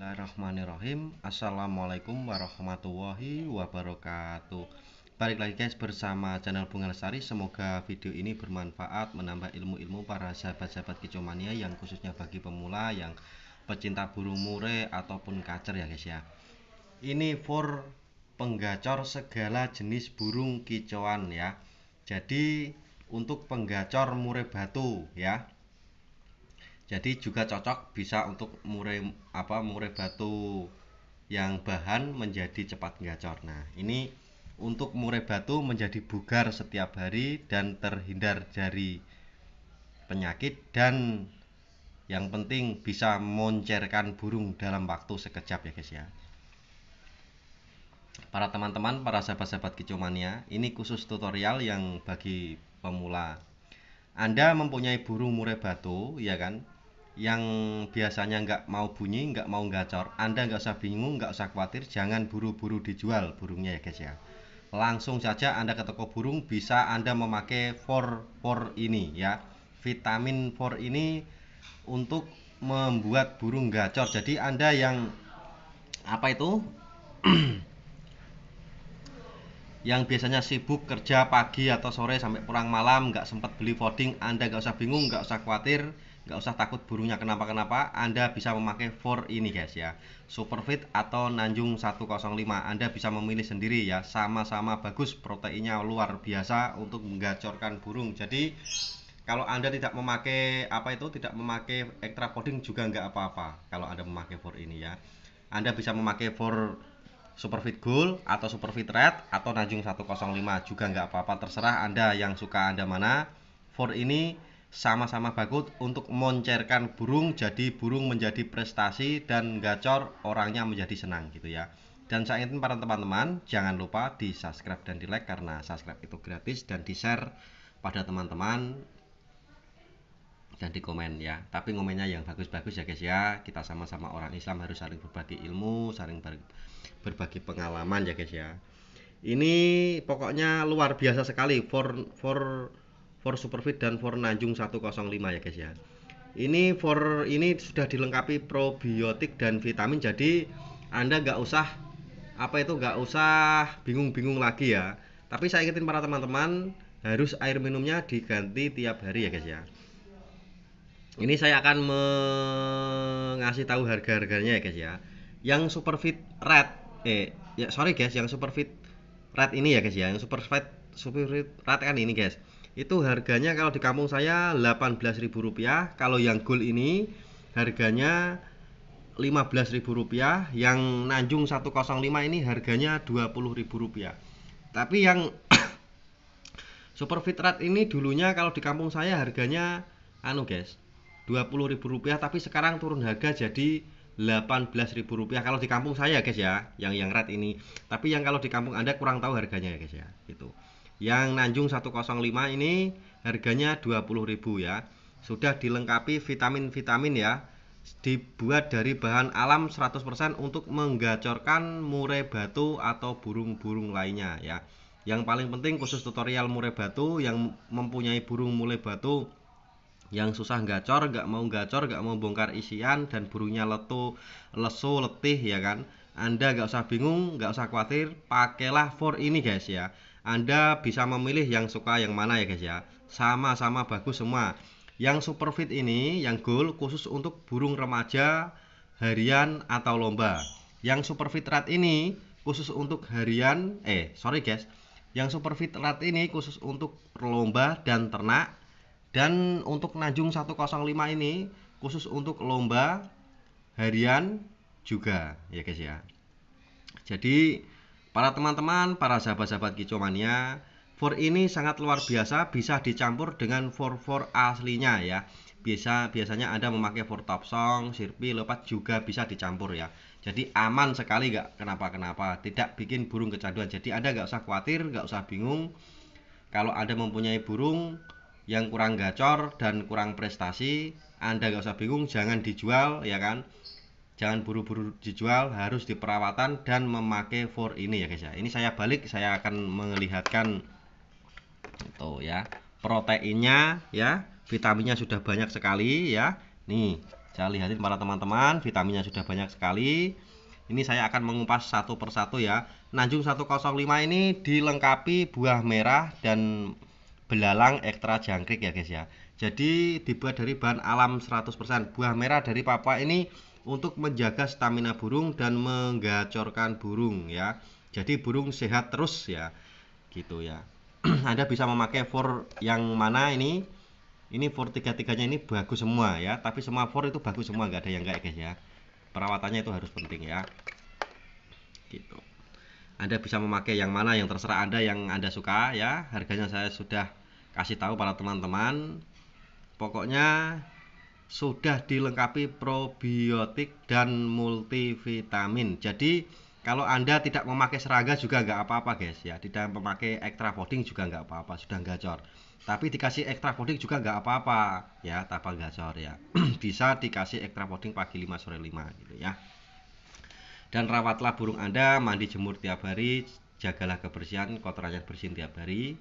Bismillahirrahmanirrahim Assalamualaikum warahmatullahi wabarakatuh Balik lagi guys bersama channel Bunga Lestari Semoga video ini bermanfaat Menambah ilmu-ilmu para sahabat-sahabat kicomania Yang khususnya bagi pemula Yang pecinta burung mure Ataupun kacer ya guys ya Ini for penggacor segala jenis burung kicauan ya Jadi untuk penggacor mure batu ya jadi juga cocok bisa untuk murai apa murai batu yang bahan menjadi cepat gacor nah ini untuk murai batu menjadi bugar setiap hari dan terhindar dari penyakit dan yang penting bisa moncerkan burung dalam waktu sekejap ya guys ya para teman-teman para sahabat-sahabat kicomania ini khusus tutorial yang bagi pemula anda mempunyai burung murai batu ya kan yang biasanya nggak mau bunyi, nggak mau gacor, Anda nggak usah bingung, nggak usah khawatir, jangan buru-buru dijual burungnya ya guys ya. Langsung saja Anda ke toko burung bisa Anda memakai for for ini ya. Vitamin for ini untuk membuat burung gacor. Jadi Anda yang apa itu? yang biasanya sibuk kerja pagi atau sore sampai kurang malam nggak sempat beli voting Anda nggak usah bingung nggak usah khawatir nggak usah takut burungnya kenapa-kenapa Anda bisa memakai for ini guys ya Superfit atau Nanjung 105 Anda bisa memilih sendiri ya sama-sama bagus proteinnya luar biasa untuk menggacorkan burung jadi kalau Anda tidak memakai apa itu tidak memakai extra coding juga nggak apa-apa kalau Anda memakai for ini ya Anda bisa memakai for Superfit Gold atau Superfit Red atau Nanjung 105 juga nggak apa-apa terserah Anda yang suka Anda mana for ini sama-sama bagus untuk moncerkan burung jadi burung menjadi prestasi dan gacor orangnya menjadi senang gitu ya dan saya ingin para teman-teman jangan lupa di subscribe dan di like karena subscribe itu gratis dan di share pada teman-teman dan di komen ya tapi komennya yang bagus-bagus ya guys ya kita sama-sama orang Islam harus saling berbagi ilmu saling berbagi pengalaman ya guys ya ini pokoknya luar biasa sekali for for for Superfit dan for Nanjung 105 ya guys ya. Ini for ini sudah dilengkapi probiotik dan vitamin jadi Anda nggak usah apa itu nggak usah bingung-bingung lagi ya. Tapi saya ingetin para teman-teman harus air minumnya diganti tiap hari ya guys ya. Ini saya akan mengasih tahu harga-harganya ya guys ya. Yang Superfit Red eh ya sorry guys yang Superfit Red ini ya guys ya. Yang Superfit Superfit Red kan ini guys itu harganya kalau di kampung saya Rp18.000, kalau yang gold ini harganya Rp15.000, yang Nanjung 105 ini harganya Rp20.000. Tapi yang Super Fitrat ini dulunya kalau di kampung saya harganya anu guys, Rp20.000 tapi sekarang turun harga jadi Rp18.000 kalau di kampung saya guys ya yang yang red ini tapi yang kalau di kampung Anda kurang tahu harganya ya guys ya gitu yang Nanjung 105 ini harganya 20.000 ya sudah dilengkapi vitamin-vitamin ya dibuat dari bahan alam 100% untuk menggacorkan murai batu atau burung-burung lainnya ya yang paling penting khusus tutorial murai batu yang mempunyai burung murai batu yang susah gacor gak mau gacor gak mau bongkar isian dan burungnya letu lesu letih ya kan anda gak usah bingung gak usah khawatir pakailah for ini guys ya anda bisa memilih yang suka yang mana ya guys ya. Sama-sama bagus semua. Yang super fit ini yang gold khusus untuk burung remaja harian atau lomba. Yang super fit rat ini khusus untuk harian eh sorry guys. Yang super fit rat ini khusus untuk lomba dan ternak dan untuk Najung 105 ini khusus untuk lomba harian juga ya guys ya. Jadi Para teman-teman, para sahabat-sahabat kicomania, for ini sangat luar biasa bisa dicampur dengan for for aslinya ya. Bisa biasanya Anda memakai for top song, sirpi, lepat juga bisa dicampur ya. Jadi aman sekali nggak kenapa-kenapa, tidak bikin burung kecanduan. Jadi Anda nggak usah khawatir, nggak usah bingung. Kalau Anda mempunyai burung yang kurang gacor dan kurang prestasi, Anda nggak usah bingung, jangan dijual ya kan jangan buru-buru dijual harus diperawatan dan memakai for ini ya guys ya ini saya balik saya akan melihatkan itu ya proteinnya ya vitaminnya sudah banyak sekali ya nih saya lihatin para teman-teman vitaminnya sudah banyak sekali ini saya akan mengupas satu persatu ya Nanjung 105 ini dilengkapi buah merah dan belalang ekstra jangkrik ya guys ya jadi dibuat dari bahan alam 100% buah merah dari papa ini untuk menjaga stamina burung dan menggacorkan burung ya. Jadi burung sehat terus ya. Gitu ya. Anda bisa memakai for yang mana ini? Ini for tiga-tiganya ini bagus semua ya, tapi semua for itu bagus semua, nggak ada yang enggak guys ya. Perawatannya itu harus penting ya. Gitu. Anda bisa memakai yang mana yang terserah Anda yang Anda suka ya. Harganya saya sudah kasih tahu para teman-teman. Pokoknya sudah dilengkapi probiotik dan multivitamin. Jadi kalau Anda tidak memakai serangga juga nggak apa-apa guys ya. Tidak memakai extra folding juga nggak apa-apa, sudah gacor. Tapi dikasih extra folding juga nggak apa-apa ya, tapal gacor ya. Bisa dikasih extra folding pagi 5 sore 5 gitu ya. Dan rawatlah burung Anda, mandi jemur tiap hari, jagalah kebersihan, kotorannya bersih tiap hari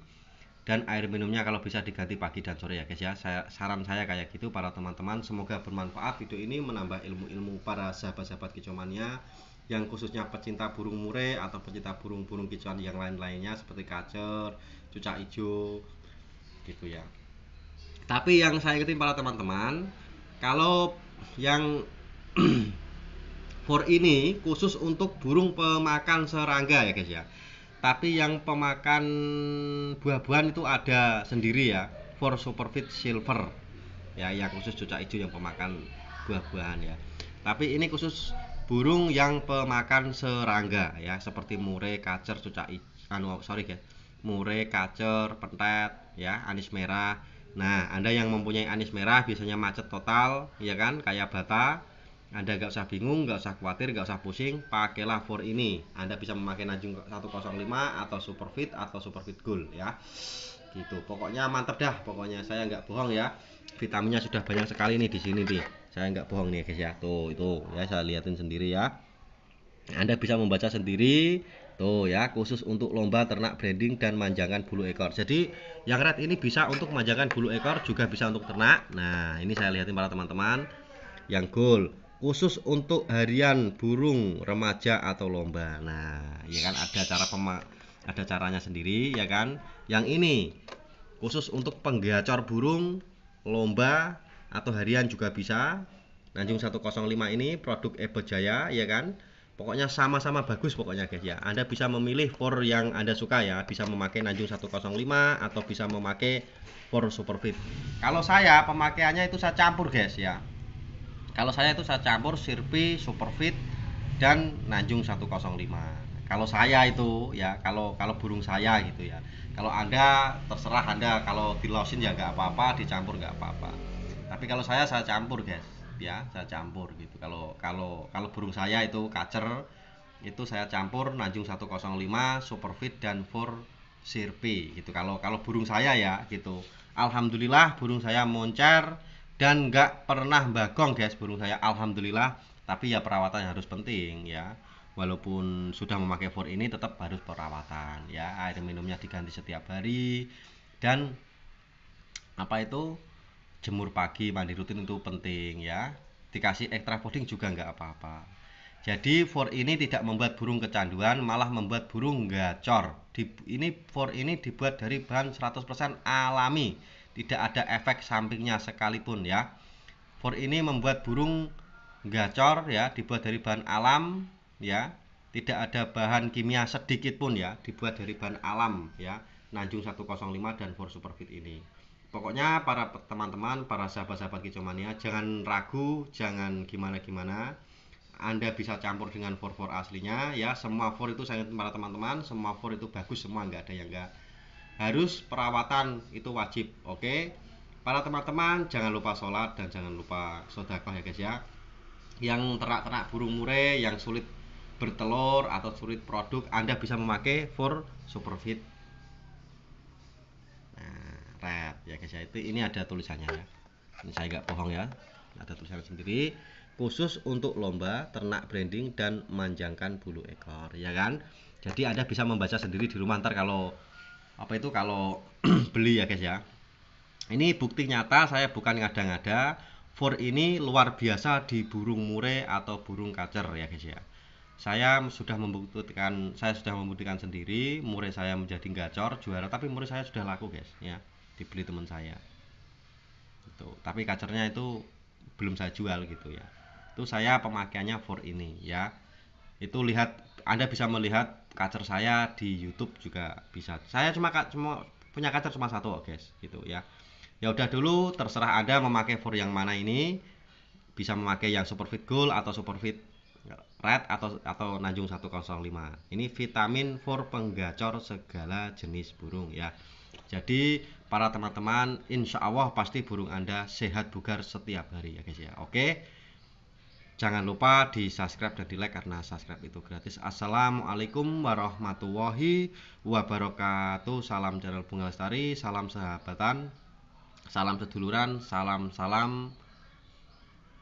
dan air minumnya kalau bisa diganti pagi dan sore ya guys ya saya, saran saya kayak gitu para teman-teman semoga bermanfaat video ini menambah ilmu-ilmu para sahabat-sahabat kicauannya yang khususnya pecinta burung murai atau pecinta burung-burung kicauan yang lain-lainnya seperti kacer, cucak hijau gitu ya tapi yang saya ingetin para teman-teman kalau yang for ini khusus untuk burung pemakan serangga ya guys ya tapi yang pemakan buah-buahan itu ada sendiri ya for superfit silver ya yang khusus cucak hijau yang pemakan buah-buahan ya tapi ini khusus burung yang pemakan serangga ya seperti murai kacer cucak anu sorry ya murai kacer pentet ya anis merah nah anda yang mempunyai anis merah biasanya macet total ya kan kayak bata anda nggak usah bingung, nggak usah khawatir, nggak usah pusing, pakailah for ini. Anda bisa memakai Najung 105 atau Superfit atau Superfit Gold ya. Gitu. Pokoknya mantep dah, pokoknya saya nggak bohong ya. Vitaminnya sudah banyak sekali nih di sini nih. Saya nggak bohong nih guys ya. Tuh, itu ya saya lihatin sendiri ya. Anda bisa membaca sendiri Tuh ya, khusus untuk lomba ternak branding dan manjangan bulu ekor. Jadi yang red ini bisa untuk manjangan bulu ekor juga bisa untuk ternak. Nah, ini saya lihatin para teman-teman yang gold khusus untuk harian burung remaja atau lomba. Nah, ya kan ada cara pema ada caranya sendiri ya kan. Yang ini khusus untuk penggacor burung lomba atau harian juga bisa. Nanjung 105 ini produk Ebo Jaya ya kan. Pokoknya sama-sama bagus pokoknya guys ya. Anda bisa memilih for yang Anda suka ya, bisa memakai Nanjung 105 atau bisa memakai for Superfit. Kalau saya pemakaiannya itu saya campur guys ya kalau saya itu saya campur Sirpi, Superfit dan Nanjung 105. Kalau saya itu ya kalau kalau burung saya gitu ya. Kalau Anda terserah Anda kalau dilosin ya nggak apa-apa, dicampur nggak apa-apa. Tapi kalau saya saya campur, guys. Ya, saya campur gitu. Kalau kalau kalau burung saya itu kacer itu saya campur Nanjung 105, Superfit dan for Sirpi gitu. Kalau kalau burung saya ya gitu. Alhamdulillah burung saya moncer dan nggak pernah bagong guys burung saya alhamdulillah tapi ya perawatan harus penting ya walaupun sudah memakai for ini tetap harus perawatan ya air minumnya diganti setiap hari dan apa itu jemur pagi mandi rutin itu penting ya dikasih extra fooding juga nggak apa-apa jadi for ini tidak membuat burung kecanduan, malah membuat burung gacor. Di, ini for ini dibuat dari bahan 100% alami tidak ada efek sampingnya sekalipun ya for ini membuat burung gacor ya dibuat dari bahan alam ya tidak ada bahan kimia sedikit pun ya dibuat dari bahan alam ya Nanjung 105 dan for superfit ini pokoknya para teman-teman para sahabat-sahabat kicomania jangan ragu jangan gimana-gimana anda bisa campur dengan for for aslinya ya semua for itu saya para teman-teman semua for itu bagus semua nggak ada yang enggak harus perawatan itu wajib oke para teman-teman jangan lupa sholat dan jangan lupa sodakoh ya guys ya yang ternak-ternak burung murai yang sulit bertelur atau sulit produk Anda bisa memakai for superfit nah red ya guys ya itu ini ada tulisannya ya ini saya nggak bohong ya ada tulisan sendiri khusus untuk lomba ternak branding dan memanjangkan bulu ekor ya kan jadi Anda bisa membaca sendiri di rumah ntar kalau apa itu kalau beli ya guys ya ini bukti nyata saya bukan ngada-ngada for ini luar biasa di burung mure atau burung kacer ya guys ya saya sudah membuktikan saya sudah membuktikan sendiri murai saya menjadi gacor juara tapi murai saya sudah laku guys ya dibeli teman saya itu tapi kacernya itu belum saya jual gitu ya itu saya pemakaiannya for ini ya itu lihat anda bisa melihat kacer saya di YouTube juga bisa. Saya cuma cuma punya kacer cuma satu, oh guys, gitu ya. Ya udah dulu terserah Anda memakai for yang mana ini. Bisa memakai yang super fit gold atau super fit red atau atau Nanjung 105. Ini vitamin for penggacor segala jenis burung ya. Jadi para teman-teman, insya Allah pasti burung Anda sehat bugar setiap hari ya guys ya. Oke. Jangan lupa di subscribe dan di like karena subscribe itu gratis. Assalamualaikum warahmatullahi wabarakatuh. Salam channel Bunga Lestari, salam sahabatan, salam seduluran, salam-salam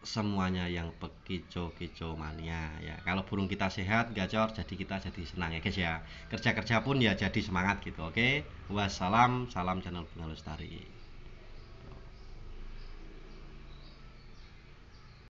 semuanya yang pekico-kico mania ya. Kalau burung kita sehat, gacor, jadi kita jadi senang ya guys ya. Kerja-kerja pun ya jadi semangat gitu. Oke. Wassalam, salam channel Bunga Lestari.